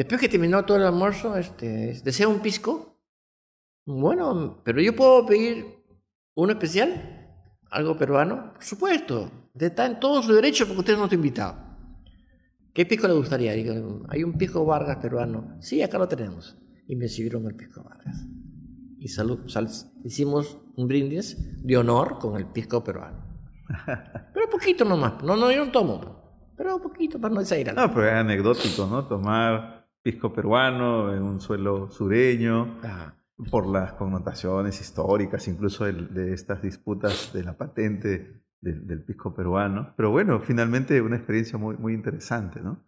Después que terminó todo el almuerzo, este, desea un pisco. Bueno, pero yo puedo pedir uno especial, algo peruano. Por supuesto, está en todo su derecho porque usted no está invitado. ¿Qué pisco le gustaría? Hay un pisco Vargas peruano. Sí, acá lo tenemos. Y me sirvieron el pisco Vargas. Y salud, sal, hicimos un brindis de honor con el pisco peruano. Pero poquito nomás. No, no, yo no tomo. Pero poquito para no desairar. No, pero es anecdótico, ¿no? Tomar pisco peruano, en un suelo sureño, por las connotaciones históricas, incluso de, estas disputas de la patente del, del, pisco peruano. Pero bueno, finalmente una experiencia muy, muy interesante, ¿no?